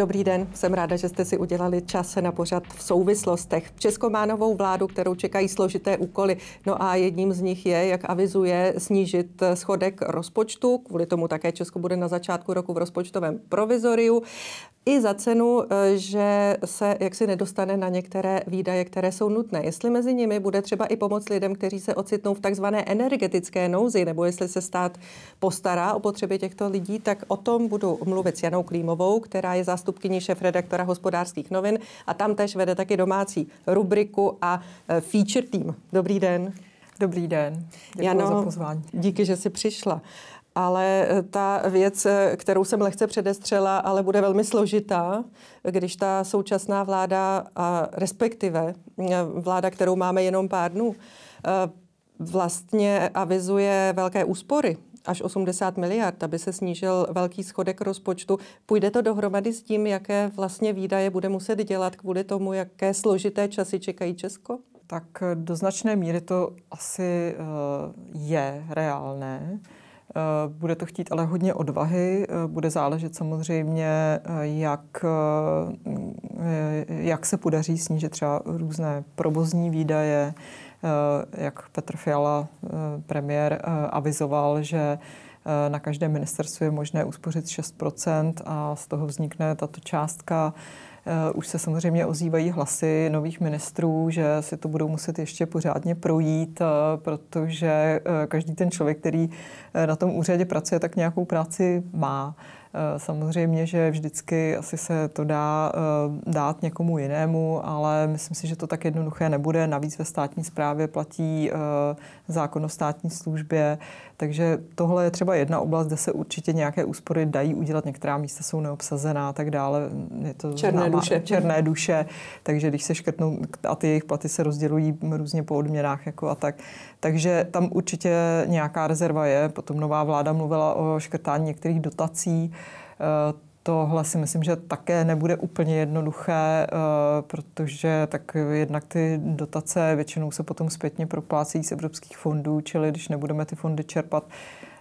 Dobrý den, jsem ráda, že jste si udělali čas na pořad v souvislostech. Česko má novou vládu, kterou čekají složité úkoly. No a jedním z nich je, jak avizuje, snížit schodek rozpočtu. Kvůli tomu také Česko bude na začátku roku v rozpočtovém provizoriu i za cenu, eh, že se jaksi nedostane na některé výdaje, které jsou nutné. Jestli mezi nimi bude třeba i pomoc lidem, kteří se ocitnou v takzvané energetické nouzi, nebo jestli se stát postará o potřeby těchto lidí, tak o tom budu mluvit s Janou Klímovou, která je zástupkyní šef-redaktora hospodářských novin a tam tež vede taky domácí rubriku a eh, feature team. Dobrý den. Dobrý den. Děkuji Jano, za pozvání. Díky, že jsi přišla. Ale eh, ta věc, eh, kterou jsem lehce předestřela, ale bude velmi složitá, když ta současná vláda, a respektive eh, vláda, kterou máme jenom pár dnů, vlastně avizuje velké úspory až 80 miliard, aby se snížil velký schodek rozpočtu. Půjde to dohromady s tím, jaké vlastně výdaje bude muset dělat kvůli tomu, jaké složité časy čekají Česko? Tak do značné míry to asi je reálné. Eh, bude to chtít ale hodně odvahy, eh, bude záležet samozřejmě, eh, jak, jak se podaří snížit třeba různé provozní výdaje, jak Petr Fiala, premiér, avizoval, že na každém ministerstvu je možné uspořit 6 a z toho vznikne tato částka. Eh, už se samozřejmě ozývají hlasy nových ministrů, že si to budou muset ještě pořádně projít, eh, protože eh, každý ten člověk, který na tom úřadě pracuje, tak nějakou práci má. Samozřejmě, že vždycky asi se to dá dát někomu jinému, ale myslím si, že to tak jednoduché nebude. Navíc ve státní správě platí zákon o státní službě, takže tohle je třeba jedna oblast, kde se určitě nějaké úspory dají udělat. Některá místa jsou neobsazená a tak dále. Je to černé známá, duše. Černé duše. Takže když se škrtnou a ty jejich platy se rozdělují různě po odměnách jako a tak. Takže tam určitě nějaká rezerva je. Potom nová vláda mluvila o škrtání některých dotací eh, Tohle si myslím, že také nebude úplně jednoduché, eh, protože tak jednak ty dotace většinou se potom zpětně proplácí z evropských fondů, čili když nebudeme ty fondy čerpat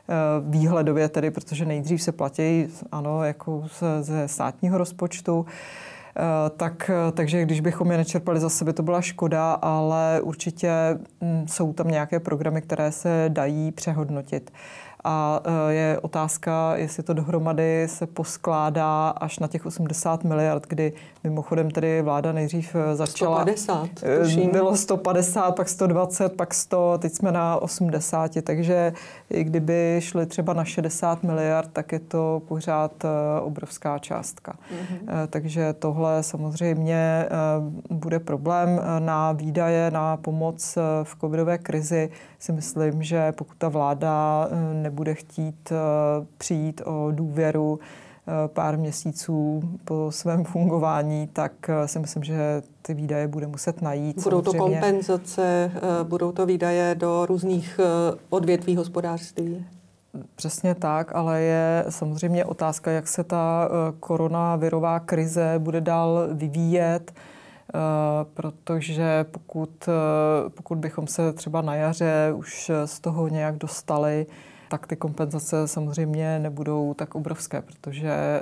eh, výhledově tedy, protože nejdřív se platí, ano, jako ze státního rozpočtu, eh, tak, takže když bychom je nečerpali za sebe, to byla škoda, ale určitě mm, jsou tam nějaké programy, které se dají přehodnotit. A e, je otázka, jestli to dohromady se poskládá až na těch 80 miliard, kdy mimochodem tedy vláda nejdřív e, začala... 150, e, tuším. Bylo 150, pak 120, pak 100, teď jsme na 80, takže i kdyby šli třeba na 60 miliard, tak je to pořád obrovská částka. Mm-hmm. Takže tohle samozřejmě bude problém na výdaje, na pomoc v covidové krizi. Si myslím, že pokud ta vláda ne nebude chtít eh, přijít o důvěru eh, pár měsíců po svém fungování, tak eh, si myslím, že ty výdaje bude muset najít. Budou to samozřejmě. kompenzace, budou to výdaje do různých odvětví hospodářství? Přesně tak, ale je samozřejmě otázka, jak se ta koronavirová krize bude dál vyvíjet, protože pokud, pokud bychom se třeba na jaře už z toho nějak dostali, tak ty kompenzace samozřejmě nebudou tak obrovské, protože eh,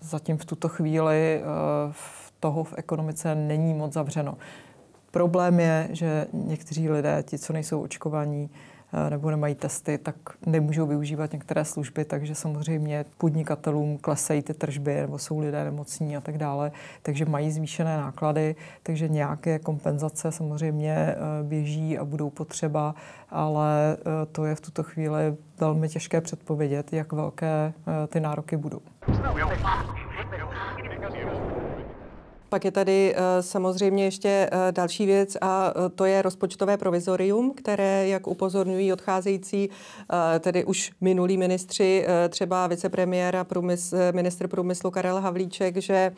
zatím v tuto chvíli eh, toho v ekonomice není moc zavřeno. Problém je, že někteří lidé, ti, co nejsou očkovaní, nebo nemají testy, tak nemůžou využívat některé služby, takže samozřejmě podnikatelům klesají ty tržby, nebo jsou lidé nemocní a tak dále, takže mají zvýšené náklady, takže nějaké kompenzace samozřejmě e, běží a budou potřeba, ale e, to je v tuto chvíli velmi těžké předpovědět, jak velké e, ty nároky budou. Pak je tady eh, samozřejmě ještě eh, další věc a eh, to je rozpočtové provizorium, které, jak upozorňují odcházející, tedy už minulí ministři, třeba vicepremiéra, průmysl, ministr průmyslu Karel Havlíček, že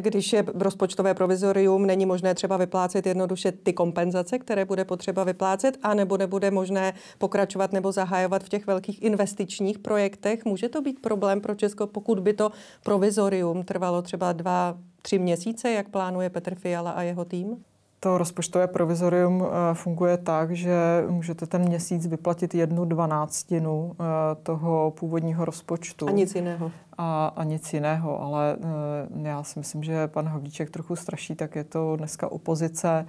když je rozpočtové provizorium, není možné třeba vyplácet jednoduše ty kompenzace, které bude potřeba vyplácet, anebo nebude možné pokračovat nebo zahajovat v těch velkých investičních projektech. Může to být problém pro Česko, pokud by to provizorium trvalo třeba dva, tři měsíce, jak plánuje Petr Fiala a jeho tým? to rozpočtové provizorium eh, funguje tak, že můžete ten měsíc vyplatit jednu dvanáctinu eh, toho původního rozpočtu. A nic jiného. A, a nic jiného, ale eh, já si myslím, že pan Havlíček trochu straší, tak je to dneska opozice.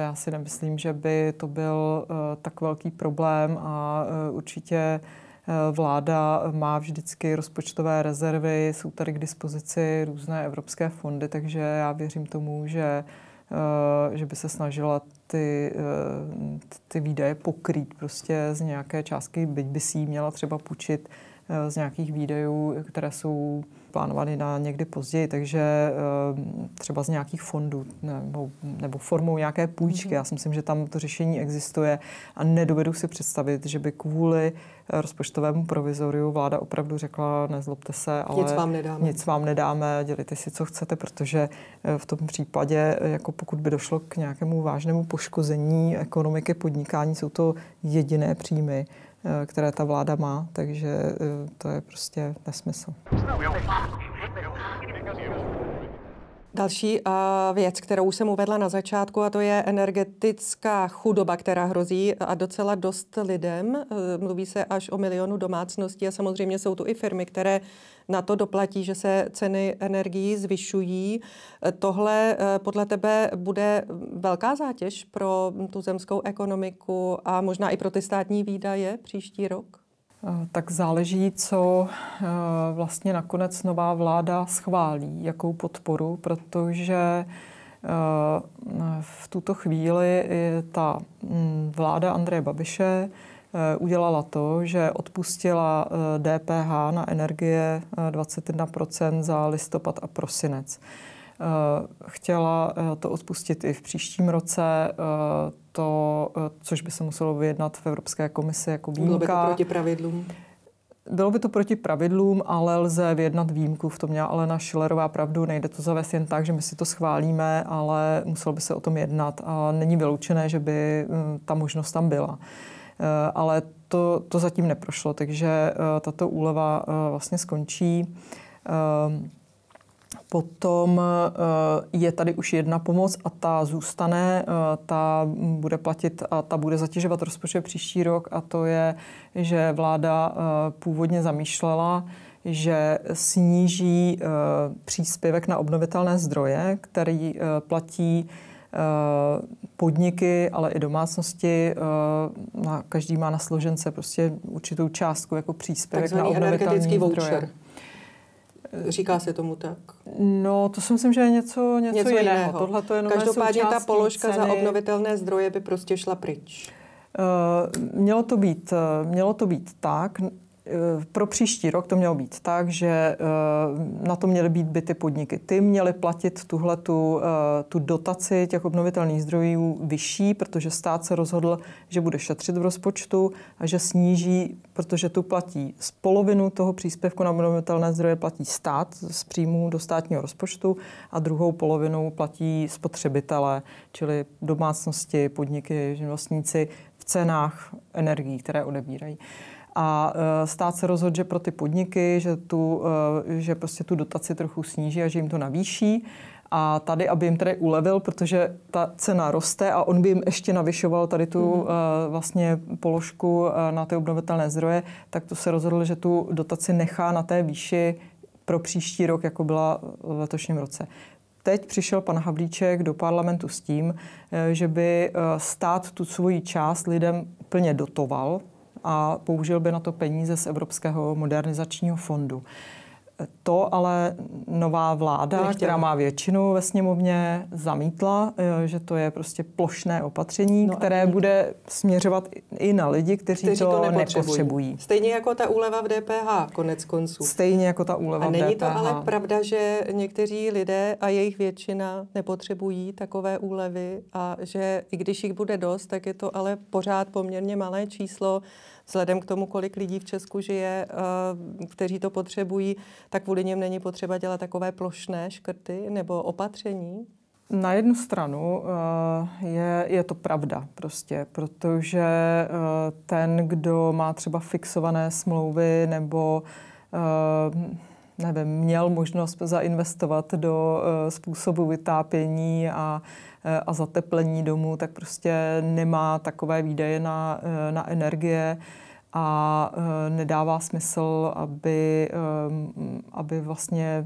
Já si nemyslím, že by to byl tak velký problém a určitě Vláda má vždycky rozpočtové rezervy, jsou tady k dispozici různé evropské fondy, takže já věřím tomu, že Eh, že by se snažila ty, eh, ty výdaje pokrýt prostě z nějaké částky, byť by si měla třeba půjčit eh, z nějakých výdajů, které jsou plánovaný na někdy později, takže eh, třeba z nějakých fondů nebo, nebo formou nějaké půjčky. Mhm. Já si myslím, že tam to řešení existuje a nedovedu si představit, že by kvůli eh, rozpočtovému provizoriu vláda opravdu řekla, nezlobte se, ale nic vám nedáme, nic vám nedáme dělejte si, co chcete, protože eh, v tom případě, jako pokud by došlo k nějakému vážnému poškození ekonomiky podnikání, jsou to jediné příjmy Eh, které ta vláda má, takže eh, to je prostě nesmysl. Další uh, věc, kterou jsem uvedla na začátku, a to je energetická chudoba, která hrozí a docela dost lidem. E, mluví se až o milionu domácností a samozřejmě jsou tu i firmy, které na to doplatí, že se ceny energií zvyšují. E, tohle e, podle tebe bude velká zátěž pro tu zemskou ekonomiku a možná i pro ty státní výdaje příští rok? Tak záleží, co e, vlastně nakonec nová vláda schválí, jakou podporu, protože e, v tuto chvíli ta mm, vláda Andreje Babiše e, udělala to, že odpustila DPH na energie 21 za listopad a prosinec. Eh, chtěla eh, to odpustit i v příštím roce, eh, to, což by se muselo vyjednat v Evropské komisi jako výjimka. Bylo by to proti pravidlům? Bylo by to proti pravidlům, ale lze vyjednat výjimku. V tom měla Alena Schillerová pravdu. Nejde to zavést jen tak, že my si to schválíme, ale muselo by se o tom jednat. A není vyloučené, že by hm, ta možnost tam byla. Ale to, to zatím neprošlo, takže tato úleva vlastně skončí. Ehm, Potom eh, je tady už jedna pomoc a ta zůstane, eh, ta bude platit a ta bude zatěžovat rozpočet příští rok a to je, že vláda eh, původně zamýšlela, že sníží příspěvek na obnovitelné zdroje, který platí podniky, ale i domácnosti, každý má na složence prostě určitou částku jako příspěvek Takzvaný na obnovitelné zdroje. voucher. Říká se tomu tak? No, to si myslím, že je něco, něco, něco jiného. jiného. Tohle to je Každopádně ta položka ceny. za obnovitelné zdroje by prostě šla pryč. Uh, mělo to, být, eh, mělo to být tak, Eh, pro příští rok to mělo být tak, že eh, na to měly být byty podniky. Ty měly platit tuhle tu, eh, tu dotaci těch obnovitelných zdrojů vyšší, protože stát se rozhodl, že bude šetřit v rozpočtu a že sníží, protože tu platí z polovinu toho příspěvku na obnovitelné zdroje platí stát z příjmů do státního rozpočtu a druhou polovinu platí spotřebitelé, čili domácnosti, podniky, živnostníci v cenách energií, které odebírají. Uh, a eh, stát se rozhodl, že pro ty podniky, že, tu, eh, že prostě tu dotaci trochu sníží a že jim to navýší. A tady, aby jim tedy ulevil, protože ta cena roste a on by jim ještě navyšoval tady tu mm. uh, vlastně položku na ty obnovitelné zdroje, tak to se rozhodl, že tu dotaci nechá na té výši pro příští rok, jako byla v letošním roce. Teď přišel pan Havlíček do parlamentu s tím, že by stát tu svoji část lidem plně dotoval, a použil by na to peníze z Evropského modernizačního fondu. To ale nová vláda, Nechtěla. která má většinu ve sněmovně, zamítla, eh, že to je prostě plošné opatření, no které bude směřovat i na lidi, kteří, kteří to, to nepotřebují. nepotřebují. Stejně jako ta úleva v DPH, konec konců. Stejně jako ta úleva a v DPH. A není to ale pravda, že někteří lidé a jejich většina nepotřebují takové úlevy a že i když jich bude dost, tak je to ale pořád poměrně malé číslo vzhledem k tomu, kolik lidí v Česku žije, eh, kteří to potřebují, tak kvůli něm není potřeba dělat takové plošné škrty nebo opatření? Na jednu stranu eh, je, je to pravda prostě, protože eh, ten, kdo má třeba fixované smlouvy nebo nevím, měl možnost zainvestovat do eh, způsobu vytápění a, eh, a zateplení domu, tak prostě nemá takové výdaje na, eh, na energie a nedává smysl, aby, aby vlastně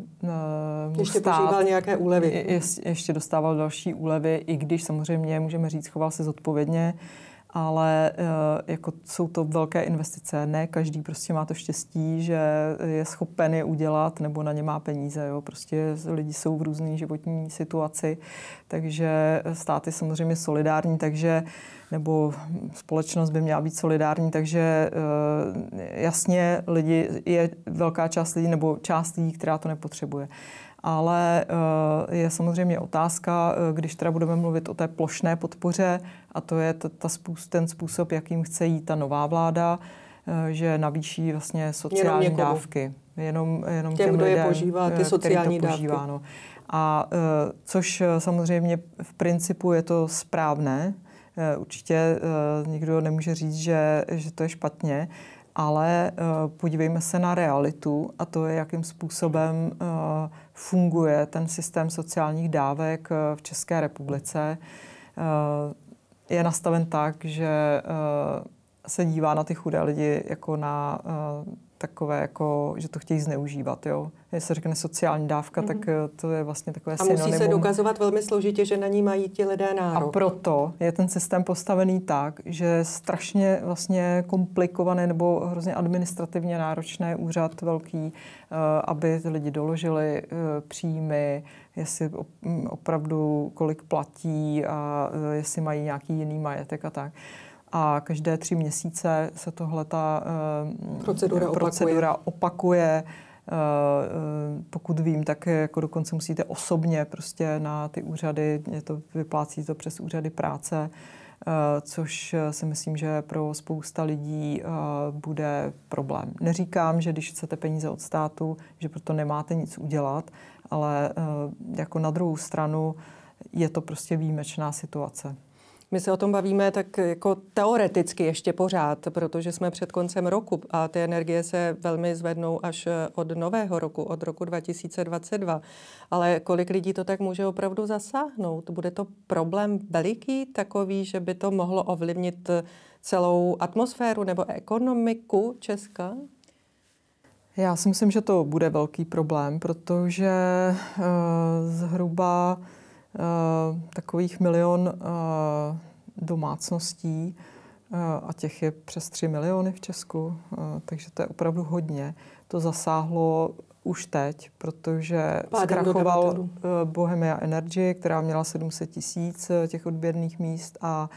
ještě stát, požíval nějaké úlevy. Je, ještě dostával další úlevy, i když samozřejmě můžeme říct, choval se zodpovědně, ale eh, jako jsou to velké investice. Ne každý prostě má to štěstí, že je schopen je udělat nebo na ně má peníze. Jo. Prostě lidi jsou v různé životní situaci, takže stát je samozřejmě solidární, takže nebo společnost by měla být solidární, takže eh, jasně lidi, je velká část lidí nebo část lidí, která to nepotřebuje ale eh, je samozřejmě otázka, eh, když teda budeme mluvit o té plošné podpoře, a to je ta, ten způsob, jakým chce jít ta nová vláda, eh, že navýší vlastně sociální jenom dávky. Jenom, jenom těm, těm kdo lidem, je požívá, ty sociální to požívá, dávky. No. A což samozřejmě v principu je to správné. Určitě nikdo nemůže říct, že, že to je špatně, ale podívejme se na realitu a to je, jakým způsobem funguje ten systém sociálních dávek eh, v České republice. Eh, je nastaven tak, že eh, se dívá na ty chudé lidi jako na takové, jako, že to chtějí zneužívat. Jo. Když se řekne sociální dávka, mm-hmm. tak mhm. eh, to je vlastně takové A synonymum. musí se dokazovat velmi složitě, že na ní mají ti lidé nárok. A proto je ten systém postavený tak, že strašně vlastně komplikované nebo hrozně administrativně náročné úřad velký, eh, aby ty lidi doložili eh, příjmy, jestli mm, opravdu kolik platí a jestli mají nějaký jiný majetek a tak a každé tři měsíce se tohle ta procedura, eh, procedura opakuje. opakuje. Eh, eh, pokud vím, tak jako dokonce musíte osobně prostě na ty úřady, je to, vyplácí to přes úřady práce, což si myslím, že pro spousta lidí bude problém. Neříkám, že když chcete peníze od státu, že proto nemáte nic udělat, ale jako na druhou stranu je to prostě výjimečná situace. My se o tom bavíme tak jako teoreticky ještě pořád, protože jsme před koncem roku a ty energie se velmi zvednou až eh, od nového roku, od roku 2022. Ale kolik lidí to tak může opravdu zasáhnout? Bude to problém veliký takový, že by to mohlo ovlivnit eh, celou atmosféru nebo ekonomiku Česka? Já si myslím, že to bude velký problém, protože uh, zhruba Eh, takových milion eh, domácností eh, a těch je přes 3 miliony v Česku, takže to je opravdu hodně. To zasáhlo už teď, protože Pádem zkrachoval Bohemia Energy, která měla 700 tisíc těch odběrných míst a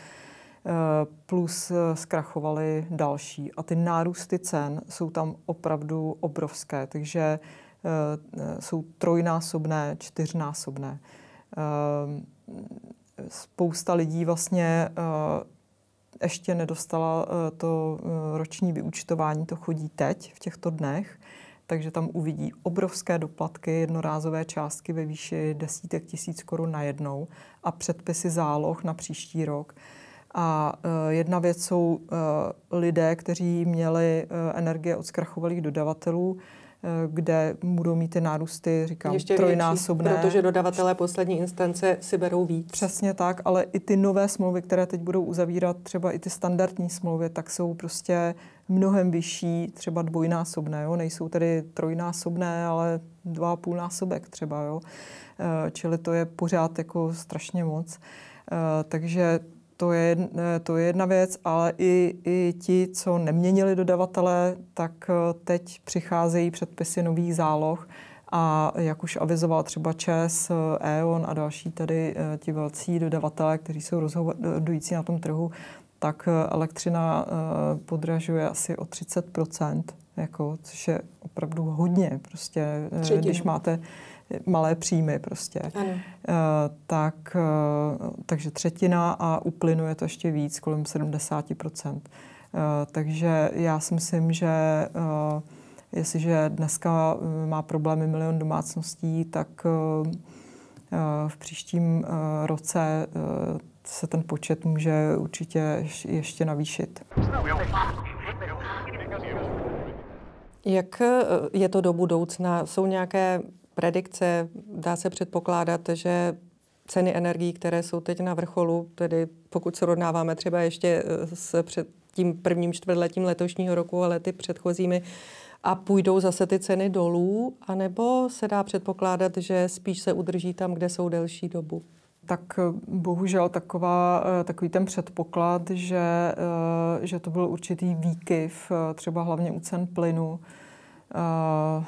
plus zkrachovaly další. A ty nárůsty cen jsou tam opravdu obrovské, takže jsou trojnásobné, čtyřnásobné. Ehm, spousta lidí vlastně eh, ještě nedostala eh, to eh, roční vyúčtování, to chodí teď v těchto dnech, takže tam uvidí obrovské doplatky, jednorázové částky ve výši desítek tisíc korun na jednou a předpisy záloh na příští rok. A jedna věc jsou lidé, kteří měli energie od zkrachovalých dodavatelů, kde budou mít ty nárůsty, říkám, Ještě trojnásobné. Větší, protože dodavatelé poslední instance si berou víc. Přesně tak, ale i ty nové smlouvy, které teď budou uzavírat, třeba i ty standardní smlouvy, tak jsou prostě mnohem vyšší, třeba dvojnásobné, jo? nejsou tedy trojnásobné, ale dva a půl násobek třeba, jo? Eh, čili to je pořád jako strašně moc. Eh, takže to je, eh, to je jedna věc, ale i, i ti, co neměnili dodavatele, tak eh, teď přicházejí předpisy nových záloh a jak už avizoval třeba ČES, E.ON eh, e a další tady ti velcí dodavatelé, kteří jsou rozhodující na tom trhu, tak elektřina podražuje asi o 30 jako, což je opravdu hodně. Prostě, Třetinu. když máte malé příjmy prostě. Ano. Eh, tak, eh, takže třetina a uplynuje je to ještě víc, kolem 70%. Eh, takže já si myslím, že jestliže dneska má problémy milion domácností, tak v příštím roce se ten počet může určitě ještě navýšit. Jak je to do budoucna? Jsou nějaké predikce, dá se předpokládat, že ceny energií, které jsou teď na vrcholu, tedy pokud se rovnáváme třeba ještě eh, s před tím prvním čtvrtletím letošního roku ale ty předchozími, a půjdou zase ty ceny dolů, anebo se dá předpokládat, že spíš se udrží tam, kde jsou delší dobu? tak eh, bohužel taková, eh, takový ten předpoklad, že, že to byl určitý výkyv, třeba hlavně u cen plynu, Eh,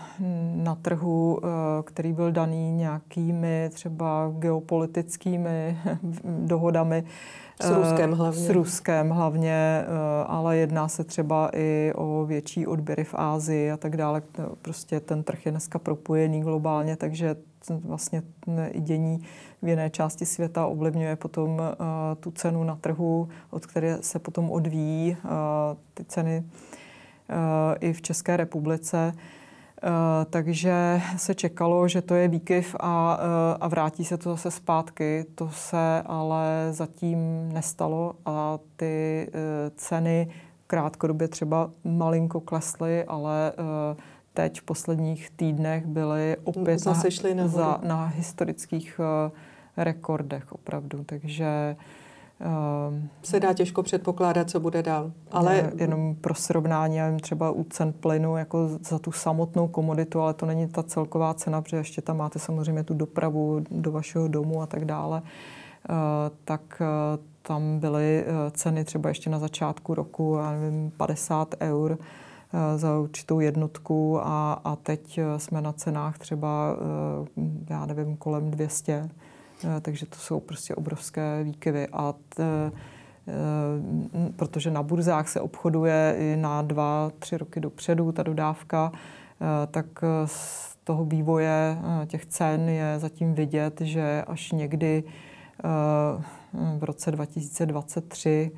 na trhu, eh, který byl daný nějakými třeba geopolitickými dohodami. S Ruskem eh, hlavně. S Ruskem hlavně, ale jedná se třeba i o větší odběry v Ázii a tak dále. Prostě ten trh je dneska propojený globálně, takže vlastně i dění v jiné části světa ovlivňuje potom tu cenu na trhu, od které se potom odvíjí ty ceny Eh, i v České republice. Eh, takže se čekalo, že to je výkyv a, eh, a vrátí se to zase zpátky. To se ale zatím nestalo a ty ceny krátkodobě třeba malinko klesly, ale teď v posledních týdnech byly opět Zase na, za, na historických rekordech opravdu. Takže Ehm, se dá těžko předpokládat, co bude dál. Ale jenom pro srovnání, já vím třeba u cen plynu jako za tu samotnou komoditu, ale to není ta celková cena, protože ještě tam máte samozřejmě tu dopravu do vašeho domu a tak dále, ehm, tak ehm, tam byly ceny třeba ještě na začátku roku, já nevím, 50 eur za určitou jednotku a, a teď jsme na cenách třeba, já nevím, kolem 200. Eh, takže to jsou prostě obrovské výkyvy. A t, eh, eh, protože na burzách se obchoduje i na dva, tři roky dopředu ta dodávka, tak z toho vývoje těch cen je zatím vidět, že až někdy v roce 2023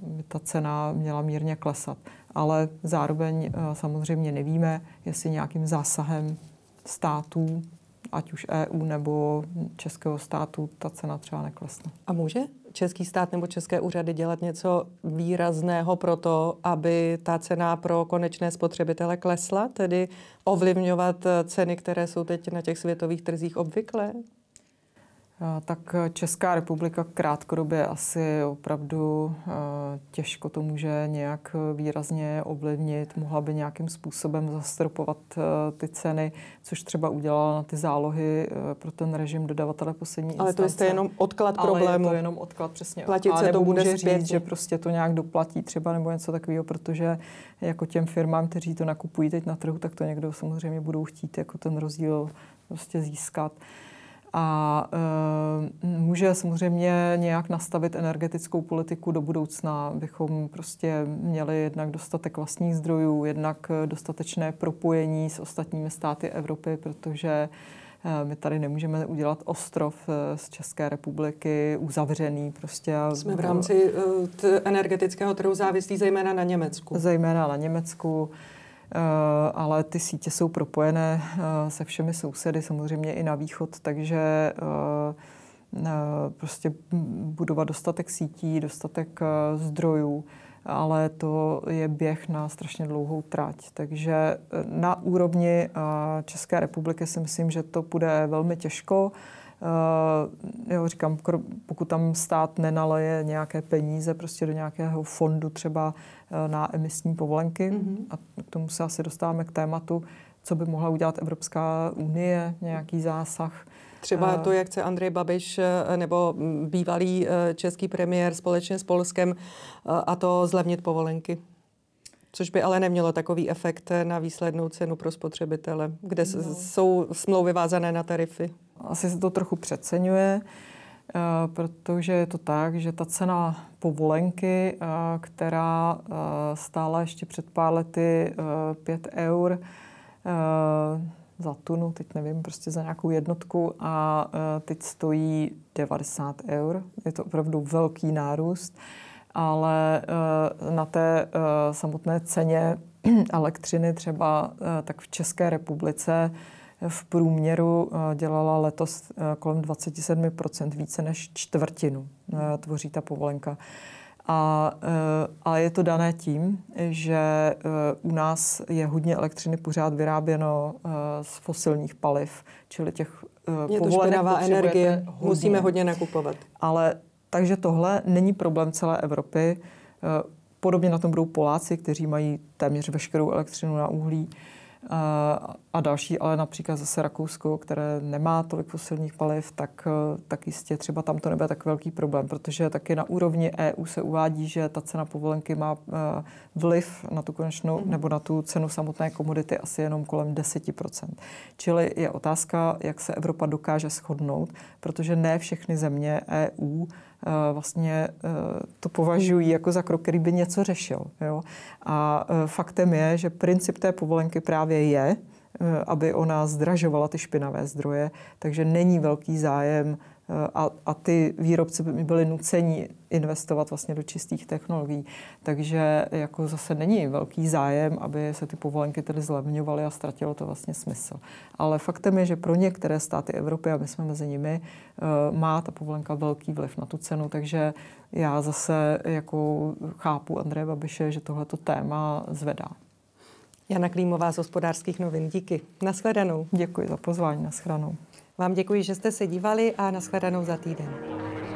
by ta cena měla mírně klesat. Ale zároveň samozřejmě nevíme, jestli nějakým zásahem států ať už EU nebo českého státu, ta cena třeba neklesne. A může český stát nebo české úřady dělat něco výrazného pro to, aby ta cena pro konečné spotřebitele klesla, tedy ovlivňovat eh, ceny, které jsou teď na těch světových trzích obvyklé? Eh, tak Česká republika krátkodobě asi opravdu eh, těžko to může nějak výrazně ovlivnit. Mohla by nějakým způsobem zastropovat eh, ty ceny, což třeba udělala na ty zálohy pro ten režim dodavatele poslední Ale instance. to je jenom odklad problému. Ale je to jenom odklad, přesně. Platit se to bude může říct, že prostě to nějak doplatí třeba nebo něco takového, protože jako těm firmám, kteří to nakupují teď na trhu, tak to někdo samozřejmě budou chtít jako ten rozdíl prostě získat a e, může samozřejmě nějak nastavit energetickou politiku do budoucna. Bychom prostě měli jednak dostatek vlastních zdrojů, jednak eh, dostatečné propojení s ostatními státy Evropy, protože eh, my tady nemůžeme udělat ostrov z České republiky uzavřený prostě. Jsme v rámci energetického trhu závislí zejména na Německu. Zejména na Německu. Eh, ale ty sítě jsou propojené eh, se všemi sousedy, samozřejmě i na východ, takže eh, prostě budovat dostatek sítí, dostatek zdrojů, ale to je běh na strašně dlouhou trať. Takže na úrovni České republiky si myslím, že to bude velmi těžko. Eh, jo, říkám, pokud tam stát nenaleje nějaké peníze prostě do nějakého fondu třeba eh, na emisní povolenky, mm-hmm. a k tomu se asi dostáváme k tématu, co by mohla udělat Evropská unie, nějaký zásah. Třeba eh, to, jak chce Andrej Babiš nebo mm, bývalý český premiér společně s Polskem a to zlevnit povolenky což by ale nemělo takový efekt na výslednou cenu pro spotřebitele, kde no. jsou smlouvy vázané na tarify. Asi se to trochu přeceňuje, eh, protože je to tak, že ta cena povolenky, eh, která eh, stála ještě před pár lety 5 eur, za tunu, teď nevím, prostě za nějakou jednotku a teď stojí 90 eur. Je to opravdu velký nárůst ale eh, na té eh, samotné ceně elektřiny třeba eh, tak v České republice v průměru dělala letos kolem 27 více než čtvrtinu tvoří ta povolenka. A, a je to dané tím, že u nás je hodně elektřiny pořád vyráběno z fosilních paliv, čili těch je to špinavá energie, hodně. musíme hodně nakupovat. Ale takže tohle není problém celé Evropy. Eh, podobně na tom budou Poláci, kteří mají téměř veškerou elektřinu na uhlí. Eh, a další, ale například zase Rakousko, které nemá tolik fosilních paliv, tak, eh, tak jistě třeba tam to nebude tak velký problém, protože taky na úrovni EU se uvádí, že ta cena povolenky má eh, vliv na tu konečnou mhm. nebo na tu cenu samotné komodity asi jenom kolem 10%. Čili je otázka, jak se Evropa dokáže shodnout, protože ne všechny země EU eh, vlastně to považují jako za krok, který by něco řešil. Jo? A faktem je, že princip té povolenky právě je, Eh, aby ona zdražovala ty špinavé zdroje, takže není velký zájem eh, a, a ty výrobci by byly nuceni investovat vlastně do čistých technologií. Takže jako zase není velký zájem, aby se ty povolenky tedy zlevňovaly a ztratilo to vlastně smysl. Ale faktem je, že pro některé státy Evropy, a my jsme mezi nimi, eh, má ta povolenka velký vliv na tu cenu, takže já zase jako chápu Andreje Babiše, že tohleto téma zvedá. Jana Klímová z hospodářských novin. Díky. Naschledanou. Děkuji za pozvání. Naschledanou. Vám děkuji, že jste se dívali a naschledanou za týden.